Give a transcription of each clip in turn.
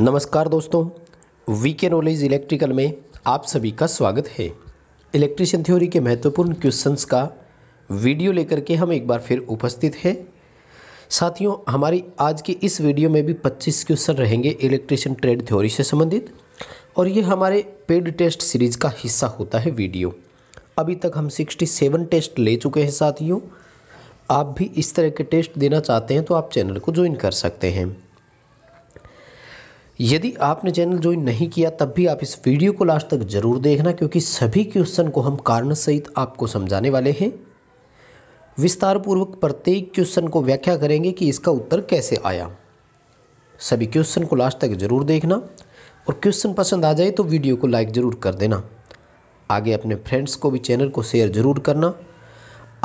नमस्कार दोस्तों VK knowledge electrical में आप सभी का स्वागत है इलेक्ट्रिशियन थ्योरी के महत्वपूर्ण क्वेश्चंस का वीडियो लेकर के हम एक बार फिर उपस्थित हैं साथियों हमारी आज की इस वीडियो में भी 25 क्वेश्चन रहेंगे इलेक्ट्रिशियन ट्रेड थ्योरी से संबंधित और ये हमारे पेड टेस्ट सीरीज का हिस्सा होता है वीडियो अभी तक हम सिक्सटी टेस्ट ले चुके हैं साथियों आप भी इस तरह के टेस्ट देना चाहते हैं तो आप चैनल को ज्वाइन कर सकते हैं यदि आपने चैनल ज्वाइन नहीं किया तब भी आप इस वीडियो को लास्ट तक ज़रूर देखना क्योंकि सभी क्वेश्चन को हम कारण सहित आपको समझाने वाले हैं विस्तारपूर्वक प्रत्येक क्वेश्चन को व्याख्या करेंगे कि इसका उत्तर कैसे आया सभी क्वेश्चन को लास्ट तक ज़रूर देखना और क्वेश्चन पसंद आ जाए तो वीडियो को लाइक ज़रूर कर देना आगे अपने फ्रेंड्स को भी चैनल को शेयर ज़रूर करना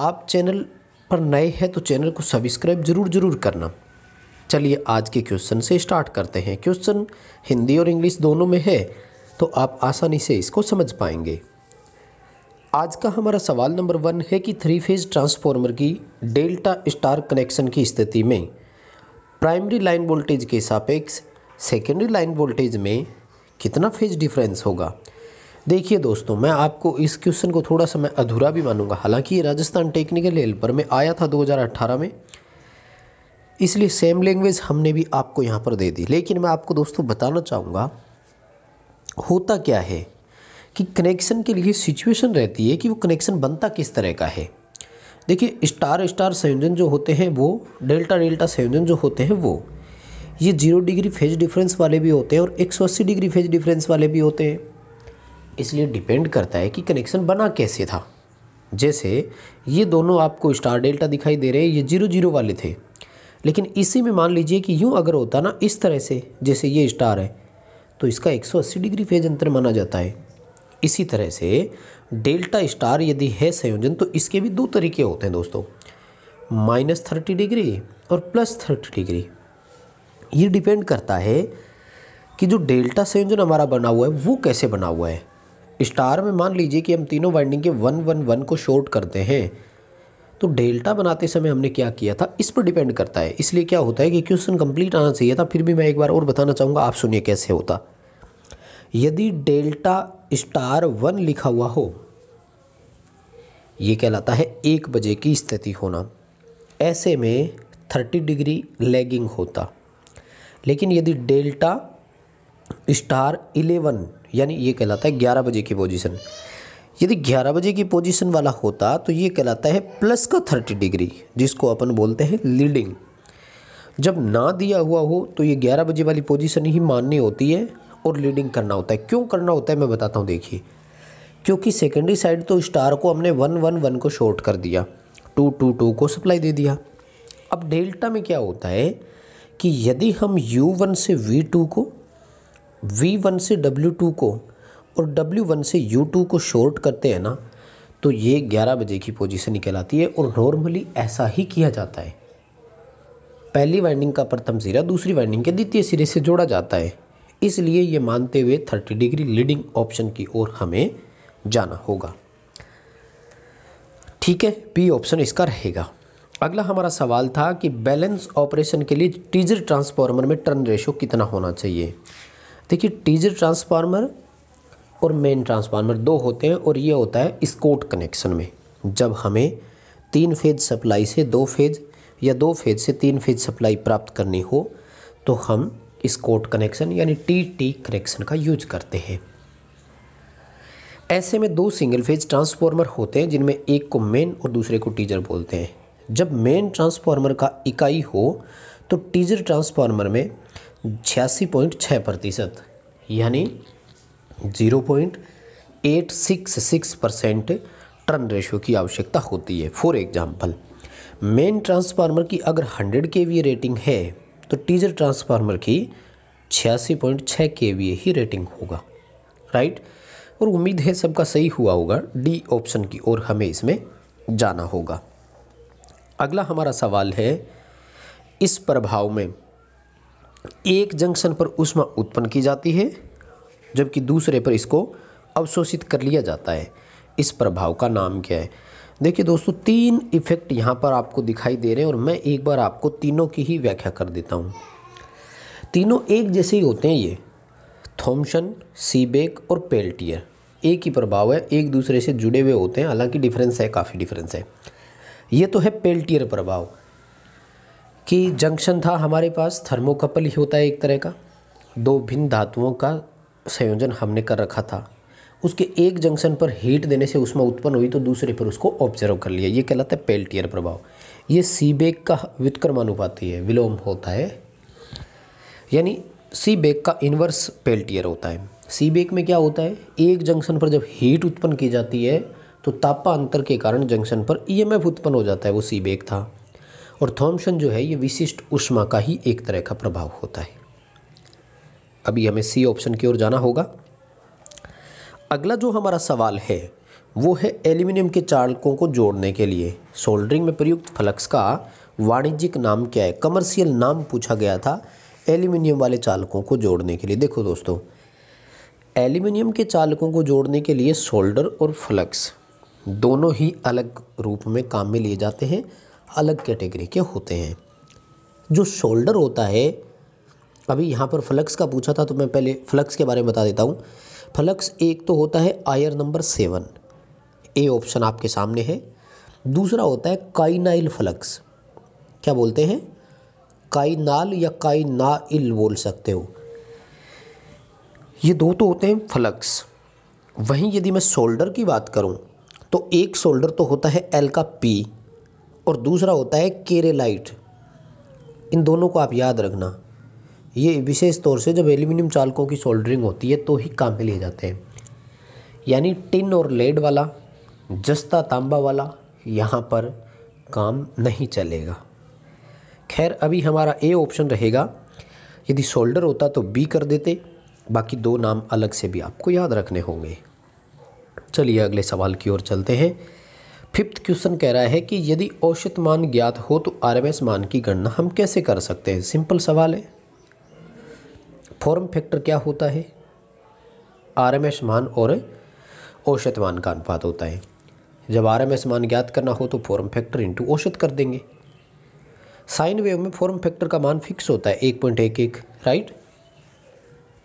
आप चैनल पर नए हैं तो चैनल को सब्सक्राइब ज़रूर ज़रूर करना चलिए आज के क्वेश्चन से स्टार्ट करते हैं क्वेश्चन हिंदी और इंग्लिश दोनों में है तो आप आसानी से इसको समझ पाएंगे आज का हमारा सवाल नंबर वन है कि थ्री फेज ट्रांसफॉर्मर की डेल्टा स्टार कनेक्शन की स्थिति में प्राइमरी लाइन वोल्टेज के सापेक्ष सेकेंडरी लाइन वोल्टेज में कितना फेज डिफरेंस होगा देखिए दोस्तों मैं आपको इस क्वेश्चन को थोड़ा सा मैं अधूरा भी मानूंगा हालांकि ये राजस्थान टेक्निकल हेल्पर में आया था 2018 में इसलिए सेम लैंग्वेज हमने भी आपको यहाँ पर दे दी लेकिन मैं आपको दोस्तों बताना चाहूँगा होता क्या है कि कनेक्शन के लिए सिचुएशन रहती है कि वो कनेक्शन बनता किस तरह का है देखिए स्टार स्टार संयोजन जो होते हैं वो डेल्टा डेल्टा संयोजन जो होते हैं वो ये जीरो डिग्री फेज डिफरेंस वाले भी होते हैं और अस्सी डिग्री फेज डिफरेंस वाले भी होते हैं इसलिए डिपेंड करता है कि कनेक्शन बना कैसे था जैसे ये दोनों आपको स्टार डेल्टा दिखाई दे रहे हैं ये जीरो जीरो वाले थे लेकिन इसी में मान लीजिए कि यूँ अगर होता ना इस तरह से जैसे ये स्टार है तो इसका 180 डिग्री फेज अंतर माना जाता है इसी तरह से डेल्टा स्टार यदि है संयोजन तो इसके भी दो तरीके होते हैं दोस्तों माइनस थर्टी डिग्री और प्लस थर्टी डिग्री ये डिपेंड करता है कि जो डेल्टा संयोजन हमारा बना हुआ है वो कैसे बना हुआ है स्टार में मान लीजिए कि हम तीनों वाइंडिंग के वन वन वन को शॉर्ट करते हैं तो डेल्टा बनाते समय हमने क्या किया था इस पर डिपेंड करता है इसलिए क्या होता है कि क्वेश्चन कंप्लीट आना चाहिए था फिर भी मैं एक बार और बताना चाहूँगा आप सुनिए कैसे होता यदि डेल्टा स्टार वन लिखा हुआ हो ये कहलाता है एक बजे की स्थिति होना ऐसे में थर्टी डिग्री लैगिंग होता लेकिन यदि डेल्टा स्टार इलेवन यानी ये कहलाता है ग्यारह बजे की पोजीशन यदि 11 बजे की पोजीशन वाला होता तो ये कहलाता है प्लस का 30 डिग्री जिसको अपन बोलते हैं लीडिंग जब ना दिया हुआ हो तो ये 11 बजे वाली पोजीशन ही माननी होती है और लीडिंग करना होता है क्यों करना होता है मैं बताता हूँ देखिए क्योंकि सेकेंडरी साइड तो स्टार को हमने वन वन वन को शॉर्ट कर दिया टू टू टू को सप्लाई दे दिया अब डेल्टा में क्या होता है कि यदि हम यू से वी को वी से डब्ल्यू को और डब्ल्यू वन से यू टू को शॉर्ट करते हैं ना तो ये ग्यारह बजे की पोजीशन निकल आती है और नॉर्मली ऐसा ही किया जाता है पहली वाइंडिंग का प्रथम सिरा दूसरी वाइंडिंग के द्वितीय सिरे से जोड़ा जाता है इसलिए ये मानते हुए थर्टी डिग्री लीडिंग ऑप्शन की ओर हमें जाना होगा ठीक है बी ऑप्शन इसका रहेगा अगला हमारा सवाल था कि बैलेंस ऑपरेशन के लिए टीजर ट्रांसफार्मर में टर्न रेशो कितना होना चाहिए देखिए टीजर ट्रांसफार्मर और मेन ट्रांसफार्मर दो होते हैं और ये होता है स्कोट कनेक्शन में जब हमें तीन फेज सप्लाई से दो फेज या दो फेज से तीन फेज सप्लाई प्राप्त करनी हो तो हम स्कोट कनेक्शन यानी टी टी कनेक्शन का यूज करते हैं ऐसे में दो सिंगल फेज ट्रांसफार्मर होते हैं जिनमें एक को मेन और दूसरे को टीजर बोलते हैं जब मेन ट्रांसफार्मर का इकाई हो तो टीजर ट्रांसफार्मर में छियासी पॉइंट छः प्रतिशत यानी zero point eight six six percent turn ratio की आवश्यकता होती है फॉर एग्जांपल मेन ट्रांसफार्मर की अगर हंड्रेड के वी रेटिंग है तो टीजर ट्रांसफार्मर की छियासी पॉइंट छः के वी ही रेटिंग होगा राइट और उम्मीद है सबका सही हुआ होगा डी ऑप्शन की ओर हमें इसमें जाना होगा अगला हमारा सवाल है इस प्रभाव में एक जंक्शन पर उष्मा उत्पन्न की जाती है जबकि दूसरे पर इसको अवशोषित कर लिया जाता है इस प्रभाव का नाम क्या है देखिए दोस्तों तीन इफेक्ट यहाँ पर आपको दिखाई दे रहे हैं और मैं एक बार आपको तीनों की ही व्याख्या कर देता हूँ तीनों एक जैसे ही होते हैं ये थॉम्सन सीबेक और पेल्टियर एक ही प्रभाव है एक दूसरे से जुड़े हुए होते हैं हालांकि डिफरेंस है काफ़ी डिफरेंस है ये तो है पेल्टियर प्रभाव कि जंक्शन था हमारे पास थर्मोकपल ही होता है एक तरह का दो भिन्न धातुओं का संयोजन हमने कर रखा था उसके एक जंक्शन पर हीट देने से उष्मा उत्पन्न हुई तो दूसरे पर उसको ऑब्जर्व कर लिया ये कहलाता है पेल्टियर प्रभाव ये बेग का व्युत्क्रमानुपाती है विलोम होता है यानी बेग का इन्वर्स पेल्टियर होता है बेग में क्या होता है एक जंक्शन पर जब हीट उत्पन्न की जाती है तो तापा अंतर के कारण जंक्शन पर ईएमएफ e उत्पन्न हो जाता है वो बेग था और थॉम्सन जो है ये विशिष्ट उष्मा का ही एक तरह का प्रभाव होता है अभी हमें सी ऑप्शन की ओर जाना होगा अगला जो हमारा सवाल है वो है एल्यूमिनियम के चालकों को जोड़ने के लिए सोल्डरिंग में प्रयुक्त फ्लक्स का वाणिज्यिक नाम क्या है कमर्शियल नाम पूछा गया था एल्यूमिनियम वाले चालकों को जोड़ने के लिए देखो दोस्तों एल्यूमिनियम के चालकों को जोड़ने के लिए सोल्डर और फ्लक्स दोनों ही अलग रूप में काम में लिए जाते हैं अलग कैटेगरी के होते हैं जो शोल्डर होता है अभी यहाँ पर फ्लक्स का पूछा था तो मैं पहले फ्लक्स के बारे में बता देता हूँ फ्लक्स एक तो होता है आयर नंबर सेवन ए ऑप्शन आपके सामने है दूसरा होता है काइनाइल फ्लक्स क्या बोलते हैं काइनाल या काइनाइल बोल सकते हो ये दो तो होते हैं फ्लक्स वहीं यदि मैं सोल्डर की बात करूं तो एक शोल्डर तो होता है एल का पी और दूसरा होता है केरेलाइट इन दोनों को आप याद रखना ये विशेष तौर से जब एल्यूमिनियम चालकों की सोल्डरिंग होती है तो ही काम में लिए जाते हैं यानी टिन और लेड वाला जस्ता तांबा वाला यहाँ पर काम नहीं चलेगा खैर अभी हमारा ए ऑप्शन रहेगा यदि सोल्डर होता तो बी कर देते बाकी दो नाम अलग से भी आपको याद रखने होंगे चलिए अगले सवाल की ओर चलते हैं फिफ्थ क्वेश्चन कह रहा है कि यदि औसत मान ज्ञात हो तो आरएमएस मान की गणना हम कैसे कर सकते हैं सिंपल सवाल है फॉर्म फैक्टर क्या होता है आरएमएस मान और औसत मान का अनुपात होता है जब आरएमएस मान ज्ञात करना हो तो फॉर्म फैक्टर इंटू औसत कर देंगे साइन वेव में फॉर्म फैक्टर का मान फिक्स होता है एक पॉइंट एक एक राइट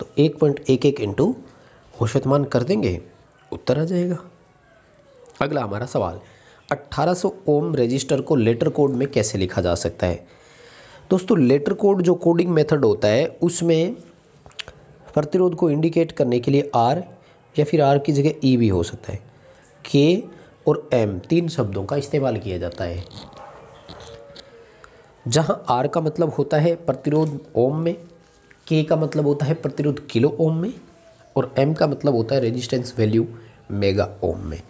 तो एक पॉइंट एक एक इंटू औसत मान कर देंगे उत्तर आ जाएगा अगला हमारा सवाल 1800 ओम रजिस्टर को लेटर कोड में कैसे लिखा जा सकता है दोस्तों लेटर कोड जो कोडिंग मेथड होता है उसमें प्रतिरोध को इंडिकेट करने के लिए आर या फिर आर की जगह ई e भी हो सकता है के और एम तीन शब्दों का इस्तेमाल किया जाता है जहाँ आर का मतलब होता है प्रतिरोध ओम में के का मतलब होता है प्रतिरोध किलो ओम में और एम का मतलब होता है रेजिस्टेंस वैल्यू मेगा ओम में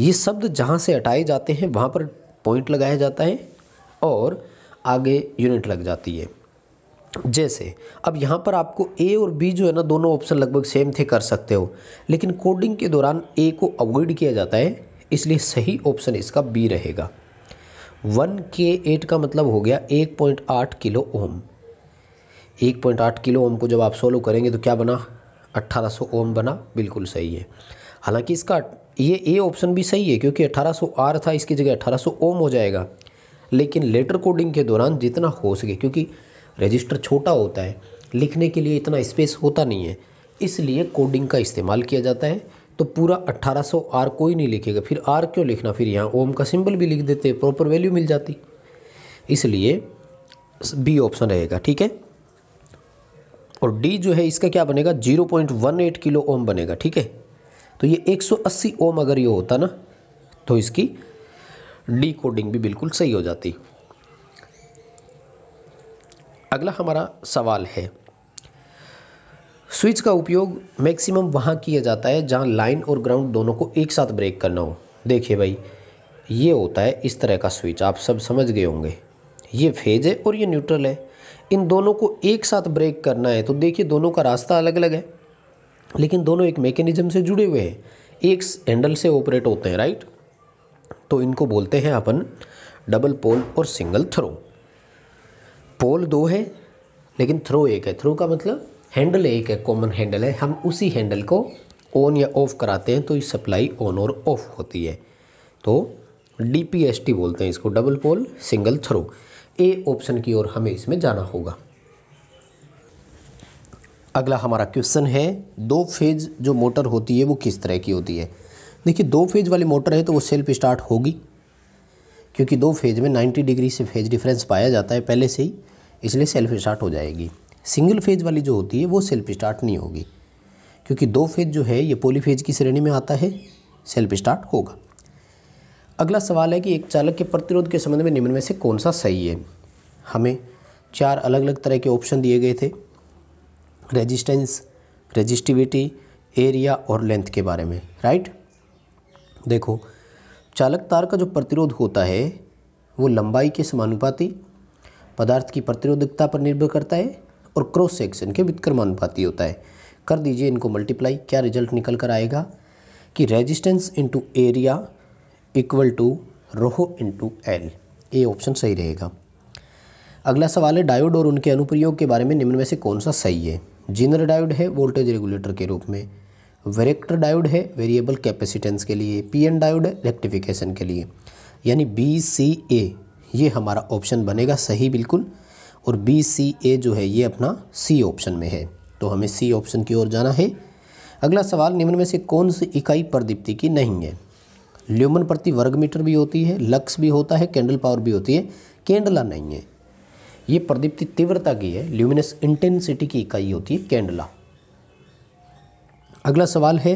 ये शब्द जहाँ से हटाए जाते हैं वहाँ पर पॉइंट लगाया जाता है और आगे यूनिट लग जाती है जैसे अब यहाँ पर आपको ए और बी जो है ना दोनों ऑप्शन लगभग सेम थे कर सकते हो लेकिन कोडिंग के दौरान ए को अवॉइड किया जाता है इसलिए सही ऑप्शन इसका बी रहेगा वन के एट का मतलब हो गया एक पॉइंट आठ किलो ओम एक पॉइंट आठ किलो ओम को जब आप सोलो करेंगे तो क्या बना अट्ठारह सौ ओम बना बिल्कुल सही है हालांकि इसका ये ए ऑप्शन भी सही है क्योंकि अट्ठारह सौ आर था इसकी जगह अट्ठारह सौ ओम हो जाएगा लेकिन लेटर कोडिंग के दौरान जितना हो सके क्योंकि रजिस्टर छोटा होता है लिखने के लिए इतना स्पेस होता नहीं है इसलिए कोडिंग का इस्तेमाल किया जाता है तो पूरा 1800 आर कोई नहीं लिखेगा फिर आर क्यों लिखना फिर यहाँ ओम का सिंबल भी लिख देते प्रॉपर वैल्यू मिल जाती इसलिए बी ऑप्शन रहेगा ठीक है और डी जो है इसका क्या बनेगा 0.18 किलो ओम बनेगा ठीक है तो ये 180 ओम अगर ये होता ना तो इसकी डी कोडिंग भी बिल्कुल सही हो जाती अगला हमारा सवाल है स्विच का उपयोग मैक्सिमम वहाँ किया जाता है जहाँ लाइन और ग्राउंड दोनों को एक साथ ब्रेक करना हो देखिए भाई ये होता है इस तरह का स्विच आप सब समझ गए होंगे ये फेज है और ये न्यूट्रल है इन दोनों को एक साथ ब्रेक करना है तो देखिए दोनों का रास्ता अलग अलग है लेकिन दोनों एक मेकेनिज्म से जुड़े हुए हैं एक हैंडल से ऑपरेट होते हैं राइट तो इनको बोलते हैं अपन डबल पोल और सिंगल थ्रो पोल दो है लेकिन थ्रो एक है थ्रो का मतलब हैंडल एक है कॉमन हैंडल है हम उसी हैंडल को ऑन या ऑफ़ कराते हैं तो ये सप्लाई ऑन और ऑफ़ होती है तो डी पी एस टी बोलते हैं इसको double pole single throw A option की ओर हमें इसमें जाना होगा अगला हमारा क्वेश्चन है दो फेज जो मोटर होती है वो किस तरह की होती है देखिए दो फेज वाली मोटर है तो वो सेल्फ स्टार्ट होगी क्योंकि दो फेज में 90 डिग्री से फेज डिफरेंस पाया जाता है पहले से ही इसलिए सेल्फ स्टार्ट हो जाएगी सिंगल फेज वाली जो होती है वो सेल्फ स्टार्ट नहीं होगी क्योंकि दो फेज जो है ये पोली फेज की श्रेणी में आता है सेल्फ स्टार्ट होगा अगला सवाल है कि एक चालक के प्रतिरोध के संबंध में निम्न में से कौन सा सही है हमें चार अलग अलग तरह के ऑप्शन दिए गए थे रेजिस्टेंस रेजिस्टिविटी एरिया और लेंथ के बारे में राइट देखो चालक तार का जो प्रतिरोध होता है वो लंबाई के समानुपाती पदार्थ की प्रतिरोधकता पर निर्भर करता है और क्रॉस सेक्शन के विक्रमानुपाती होता है कर दीजिए इनको मल्टीप्लाई क्या रिजल्ट निकल कर आएगा कि resistance into area equal to rho into L ये ऑप्शन सही रहेगा अगला सवाल है डायोड और उनके अनुप्रयोग के बारे में निम्न में से कौन सा सही है जिनर डायोड है वोल्टेज रेगुलेटर के रूप में वेरेक्टर डायोड है वेरिएबल कैपेसिटेंस के लिए पीएन डायोड है रेक्टिफिकेशन के लिए यानी बी सी ए ये हमारा ऑप्शन बनेगा सही बिल्कुल और बी सी ए जो है ये अपना सी ऑप्शन में है तो हमें सी ऑप्शन की ओर जाना है अगला सवाल निम्न में से कौन सी इकाई प्रदीप्ति की नहीं है ल्यूमन प्रति वर्ग मीटर भी होती है लक्स भी होता है कैंडल पावर भी होती है कैंडला नहीं है ये प्रदीप्ति तीव्रता की है ल्यूमिनस इंटेंसिटी की इकाई होती है कैंडला अगला सवाल है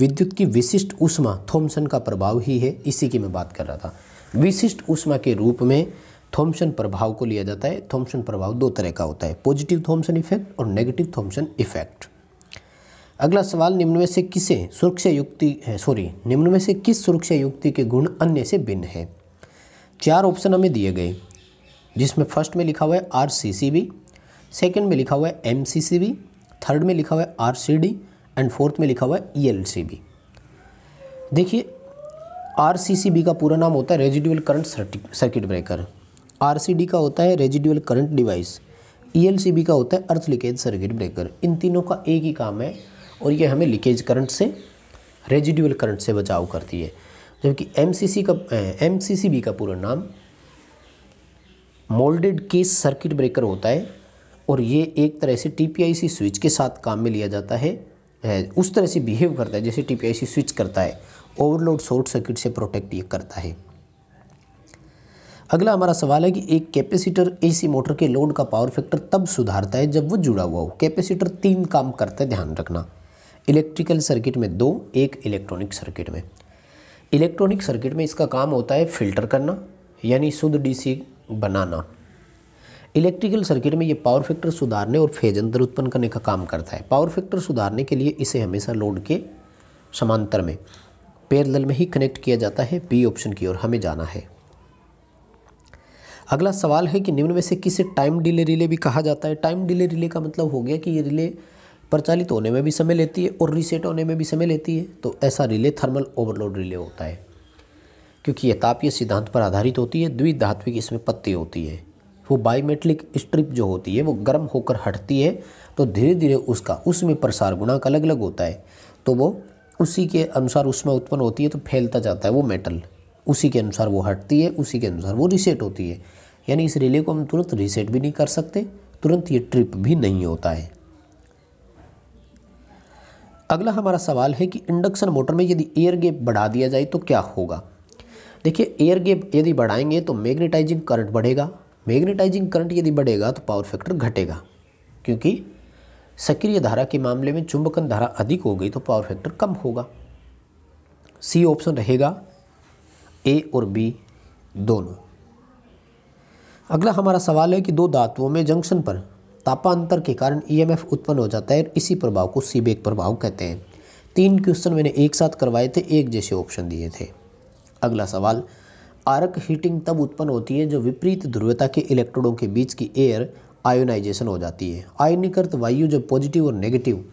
विद्युत की विशिष्ट उष्मा थोम्सन का प्रभाव ही है इसी की मैं बात कर रहा था विशिष्ट उष्मा के रूप में थोम्सन प्रभाव को लिया जाता है थोम्सन प्रभाव दो तरह का होता है पॉजिटिव थोम्सन इफेक्ट और नेगेटिव थोम्सन इफेक्ट अगला सवाल निम्न में से किसे सुरक्षा युक्ति सॉरी निम्न में से किस सुरक्षा युक्ति के गुण अन्य से भिन्न है चार ऑप्शन हमें दिए गए जिसमें फर्स्ट में लिखा हुआ है R C C B second में लिखा हुआ है M C C B third में लिखा हुआ है R C D and fourth में लिखा हुआ है ई e देखिए आर का पूरा नाम होता है residual current circuit breaker R का होता है residual current device E e का होता है अर्थ लीकेज सर्किट ब्रेकर इन तीनों का एक ही काम है और ये हमें लीकेज करंट से रेजिडुअल करंट से बचाव करती है जबकि एम का एम का पूरा नाम मोल्डेड केस सर्किट ब्रेकर होता है और ये एक तरह से टी स्विच के साथ काम में लिया जाता है उस तरह से बिहेव करता है जैसे टी स्विच करता है ओवरलोड शॉर्ट सर्किट से प्रोटेक्ट ये करता है अगला हमारा सवाल है कि एक कैपेसिटर एसी मोटर के लोड का पावर फैक्टर तब सुधारता है जब वो जुड़ा हुआ हो कैपेसिटर तीन काम करता है ध्यान रखना इलेक्ट्रिकल सर्किट में दो एक इलेक्ट्रॉनिक सर्किट में इलेक्ट्रॉनिक सर्किट में इसका काम होता है फिल्टर करना यानी शुद्ध डीसी बनाना इलेक्ट्रिकल सर्किट में ये पावर फैक्टर सुधारने और फेज अंतर उत्पन्न करने का काम करता है पावर फैक्टर सुधारने के लिए इसे हमेशा लोड के समांतर में पैरेलल में ही कनेक्ट किया जाता है बी ऑप्शन की ओर हमें जाना है अगला सवाल है कि निम्न में से किसे टाइम डिले रिले भी कहा जाता है टाइम डिले रिले का मतलब हो गया कि ये रिले प्रचालित होने में भी समय लेती है और रीसेट होने में भी समय लेती है तो ऐसा रिले थर्मल ओवरलोड रिले होता है क्योंकि यह तापीय सिद्धांत पर आधारित होती है द्विधात्विक इसमें पत्ती होती है वो बायोमेट्रिक स्ट्रिप जो होती है वो गर्म होकर हटती है तो धीरे धीरे उसका उसमें प्रसार गुणांक अलग अलग होता है तो वो उसी के अनुसार उसमें उत्पन्न होती है तो फैलता जाता है वो मेटल उसी के अनुसार वो हटती है उसी के अनुसार वो रिसेट होती है यानी इस रिले को हम तुरंत रिसेट भी नहीं कर सकते तुरंत ये ट्रिप भी नहीं होता है अगला हमारा सवाल है कि इंडक्शन मोटर में यदि एयर गेप बढ़ा दिया जाए तो क्या होगा देखिए एयर गेप यदि बढ़ाएंगे तो मैग्नेटाइजिंग करंट बढ़ेगा मैग्नेटाइजिंग करंट यदि बढ़ेगा तो पावर फैक्टर घटेगा क्योंकि सक्रिय धारा के मामले में चुंबकन धारा अधिक हो गई तो पावर फैक्टर कम होगा सी ऑप्शन रहेगा ए और बी दोनों अगला हमारा सवाल है कि दो धातुओं में जंक्शन पर तापांतर के कारण ईएमएफ e उत्पन्न हो जाता है और इसी प्रभाव को सीबेक प्रभाव कहते हैं तीन क्वेश्चन मैंने एक साथ करवाए थे एक जैसे ऑप्शन दिए थे अगला सवाल आरक हीटिंग तब उत्पन्न होती है जो विपरीत ध्रुवता के इलेक्ट्रोडों के बीच की एयर आयोनाइजेशन हो जाती है आयनीकृत वायु जो पॉजिटिव और नेगेटिव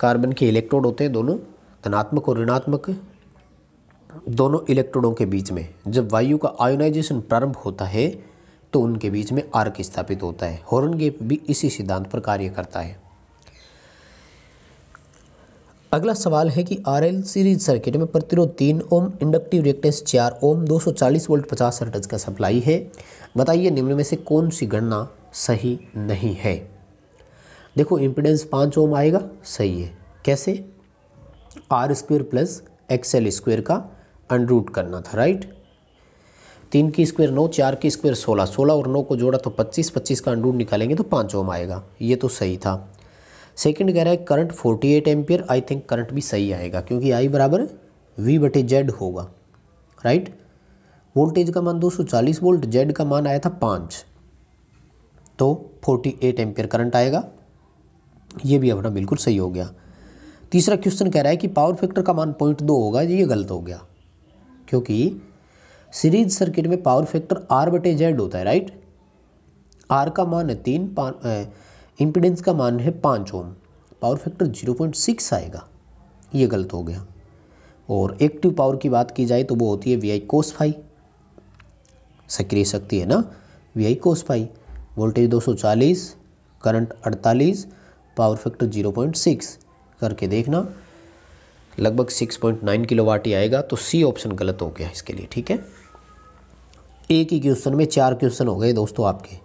कार्बन के इलेक्ट्रोड होते हैं दोनों धनात्मक और ऋणात्मक दोनों इलेक्ट्रोडों के बीच में जब वायु का आयोनाइजेशन प्रारंभ होता है तो उनके बीच में आर्क स्थापित होता है हॉर्न गेप भी इसी सिद्धांत पर कार्य करता है अगला सवाल है कि आर एल सीरीज सर्किट में प्रतिरोध तीन ओम इंडक्टिव रिएक्टेंस चार ओम 240 वोल्ट 50 हर्ट्ज का सप्लाई है बताइए निम्न में से कौन सी गणना सही नहीं है देखो इम्पिडेंस पाँच ओम आएगा सही है कैसे R square plus XL square का अनरूट करना था राइट तीन की स्क्वेयर नौ चार की स्क्वेयर सोलह सोलह और नौ को जोड़ा तो पच्चीस पच्चीस का अनरूट निकालेंगे तो पाँच ओम आएगा ये तो सही था सेकंड कह रहा है current 48 eight I think current भी सही आएगा क्योंकि आई बराबर वी बटे जेड होगा राइट वोल्टेज का मान 240 वोल्ट जेड का मान आया था पाँच तो 48 एट करंट आएगा ये भी अपना बिल्कुल सही हो गया तीसरा क्वेश्चन कह रहा है कि पावर फैक्टर का मान पॉइंट दो होगा ये गलत हो गया क्योंकि सीरीज सर्किट में पावर फैक्टर आर बटे जेड होता है राइट आर का मान है तीन इम्पिडेंस का मान है पाँच ohm power factor zero point six आएगा ये गलत हो गया और एक्टिव पावर की बात की जाए तो वो होती है वी आई कोस फाई सक्रिय शक्ति है ना V I cos phi voltage दो सौ चालीस करंट अड़तालीस power factor zero point six करके देखना लगभग सिक्स पॉइंट नाइन किलो ही आएगा तो सी ऑप्शन गलत हो गया इसके लिए ठीक है एक ही क्वेश्चन में चार क्वेश्चन हो गए दोस्तों आपके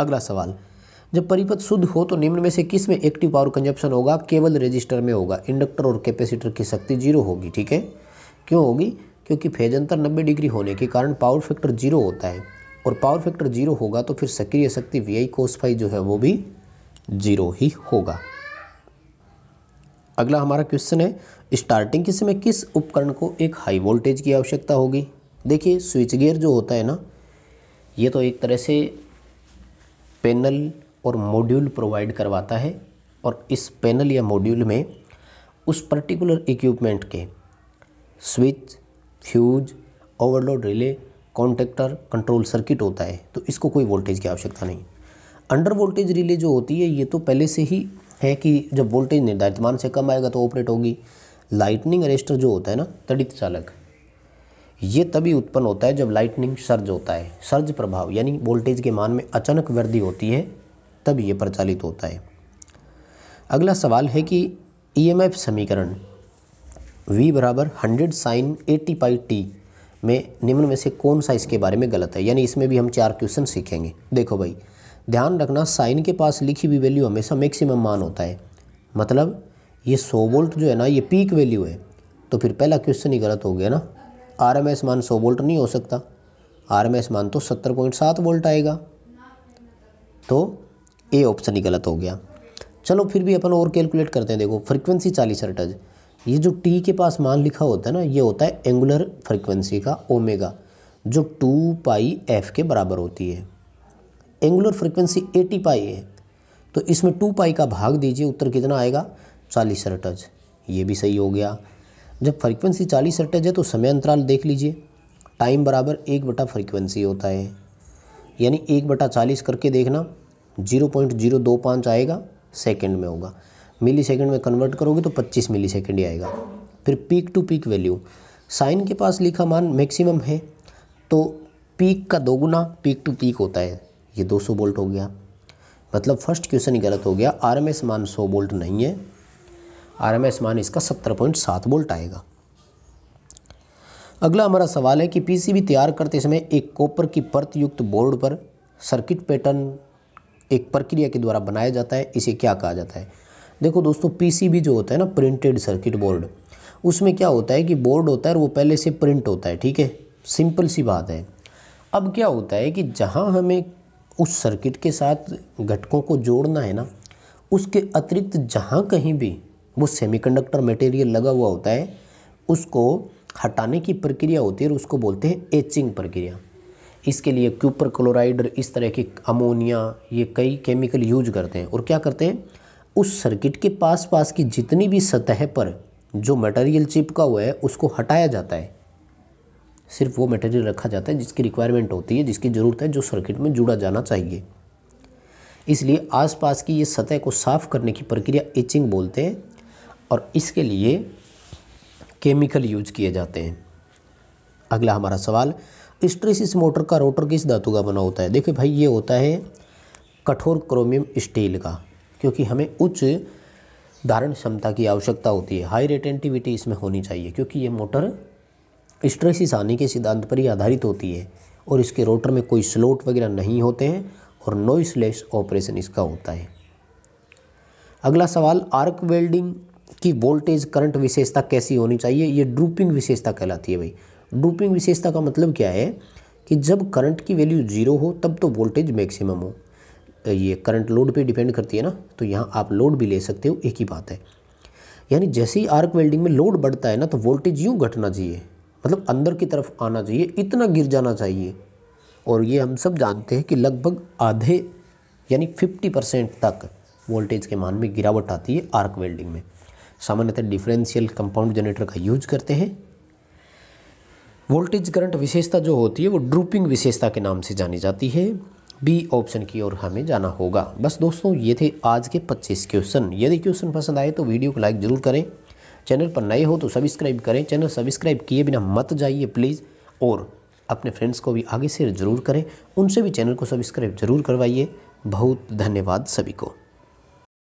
अगला सवाल जब परिपथ शुद्ध हो तो निम्न में से किस में एक्टिव पावर कंजप्शन होगा केवल रजिस्टर में होगा इंडक्टर और कैपेसिटर की शक्ति जीरो होगी ठीक है क्यों होगी क्योंकि फेज अंतर नब्बे डिग्री होने के कारण पावर फैक्टर जीरो होता है और पावर फैक्टर जीरो होगा तो फिर सक्रिय शक्ति वी आई कोसफाई जो है वो भी जीरो ही होगा अगला हमारा क्वेश्चन है स्टार्टिंग के समय किस उपकरण को एक हाई वोल्टेज की आवश्यकता होगी देखिए स्विच गियर जो होता है ना ये तो एक तरह से पैनल और मॉड्यूल प्रोवाइड करवाता है और इस पैनल या मॉड्यूल में उस पर्टिकुलर इक्विपमेंट के switch fuse overload relay contactor control circuit होता है तो इसको कोई वोल्टेज की आवश्यकता नहीं अंडर वोल्टेज रिले जो होती है ये तो पहले से ही है कि जब वोल्टेज निर्धारित मान से कम आएगा तो ऑपरेट होगी लाइटनिंग अरेस्टर जो होता है ना तड़ित चालक ये तभी उत्पन्न होता है जब लाइटनिंग सर्ज होता है सर्ज प्रभाव यानी वोल्टेज के मान में अचानक वृद्धि होती है तब ये प्रचालित होता है अगला सवाल है कि ईएमएफ e समीकरण v बराबर hundred sine eighty pi t में निम्न में से कौन सा इसके बारे में गलत है यानी इसमें भी हम चार क्वेश्चन सीखेंगे देखो भाई ध्यान रखना साइन के पास लिखी हुई वैल्यू हमेशा मैक्सिमम मान होता है मतलब ये सौ वोल्ट जो है ना ये पीक वैल्यू है तो फिर पहला क्वेश्चन ही गलत हो गया ना आर मान सौ वोल्ट नहीं हो सकता आर मान तो सत्तर पॉइंट सात वोल्ट आएगा तो ए ऑप्शन ही गलत हो गया चलो फिर भी अपन और कैलकुलेट करते हैं देखो फ्रीक्वेंसी चालीस हर्टज ये जो टी के पास मान लिखा होता है ना ये होता है एंगुलर फ्रीक्वेंसी का ओमेगा जो टू पाई एफ के बराबर होती है एंगुलर फ्रीक्वेंसी एटी पाई है तो इसमें टू पाई का भाग दीजिए उत्तर कितना आएगा चालीस हर्टज ये भी सही हो गया जब फ्रीक्वेंसी चालीस हर्टज है तो समय अंतराल देख लीजिए टाइम बराबर एक बटा फ्रीक्वेंसी होता है यानी एक बटा चालीस करके देखना जीरो पॉइंट जीरो दो पाँच आएगा सेकेंड में होगा मिली सेकेंड में कन्वर्ट करोगे तो पच्चीस मिली सेकेंड ही आएगा फिर peak to peak value sine के पास लिखा मान मैक्सिमम है तो पीक का दोगुना पीक टू पीक होता है ये 200 वोल्ट हो गया मतलब फर्स्ट क्वेश्चन गलत हो गया एस मान सौ वोल्ट नहीं है एस मान इसका सात वोल्ट आएगा अगला हमारा सवाल है कि पीसीबी तैयार करते समय एक कॉपर की परत युक्त बोर्ड पर सर्किट पैटर्न एक प्रक्रिया के द्वारा बनाया जाता है इसे क्या कहा जाता है देखो दोस्तों पीसीबी जो होता है ना प्रिंटेड सर्किट बोर्ड उसमें क्या होता है कि बोर्ड होता है वो पहले से प्रिंट होता है ठीक है सिंपल सी बात है अब क्या होता है कि जहाँ हमें उस सर्किट के साथ घटकों को जोड़ना है ना उसके अतिरिक्त जहाँ कहीं भी वो सेमीकंडक्टर मटेरियल लगा हुआ होता है उसको हटाने की प्रक्रिया होती है और उसको बोलते हैं एचिंग प्रक्रिया इसके लिए क्यूपर क्लोराइड और इस तरह के अमोनिया ये कई केमिकल यूज करते हैं और क्या करते हैं उस सर्किट के पास पास की जितनी भी सतह पर जो मटेरियल चिपका हुआ है उसको हटाया जाता है सिर्फ वो मटेरियल रखा जाता है जिसकी रिक्वायरमेंट होती है जिसकी ज़रूरत है जो सर्किट में जुड़ा जाना चाहिए इसलिए आसपास की ये सतह को साफ़ करने की प्रक्रिया इचिंग बोलते हैं और इसके लिए केमिकल यूज किए जाते हैं अगला हमारा सवाल स्ट्रेसिस मोटर का रोटर किस धातु का बना होता है देखिए भाई ये होता है कठोर क्रोमियम स्टील का क्योंकि हमें उच्च धारण क्षमता की आवश्यकता होती है हाई रेटेंटिविटी इसमें होनी चाहिए क्योंकि ये मोटर स्ट्रेसिस आने के सिद्धांत पर ही आधारित होती है और इसके रोटर में कोई स्लोट वगैरह नहीं होते हैं और नोइसलेस ऑपरेशन इसका होता है अगला सवाल आर्क वेल्डिंग की वोल्टेज करंट विशेषता कैसी होनी चाहिए ये ड्रूपिंग विशेषता कहलाती है भाई ड्रूपिंग विशेषता का मतलब क्या है कि जब करंट की वैल्यू जीरो हो तब तो वोल्टेज मैक्सिमम हो ये करंट लोड पे डिपेंड करती है ना तो यहाँ आप लोड भी ले सकते हो एक ही बात है यानी जैसे ही आर्क वेल्डिंग में लोड बढ़ता है ना तो वोल्टेज यूँ घटना चाहिए मतलब अंदर की तरफ आना चाहिए इतना गिर जाना चाहिए और ये हम सब जानते हैं कि लगभग आधे यानी फिफ्टी परसेंट तक वोल्टेज के मान में गिरावट आती है आर्क वेल्डिंग में सामान्यतः डिफरेंशियल कंपाउंड जनरेटर का यूज करते हैं वोल्टेज करंट विशेषता जो होती है वो ड्रूपिंग विशेषता के नाम से जानी जाती है बी ऑप्शन की ओर हमें जाना होगा बस दोस्तों ये थे आज के 25 क्वेश्चन यदि क्वेश्चन पसंद आए तो वीडियो को लाइक ज़रूर करें चैनल पर नए हो तो सब्सक्राइब करें चैनल सब्सक्राइब किए बिना मत जाइए प्लीज़ और अपने फ्रेंड्स को भी आगे शेयर ज़रूर करें उनसे भी चैनल को सब्सक्राइब ज़रूर करवाइए बहुत धन्यवाद सभी को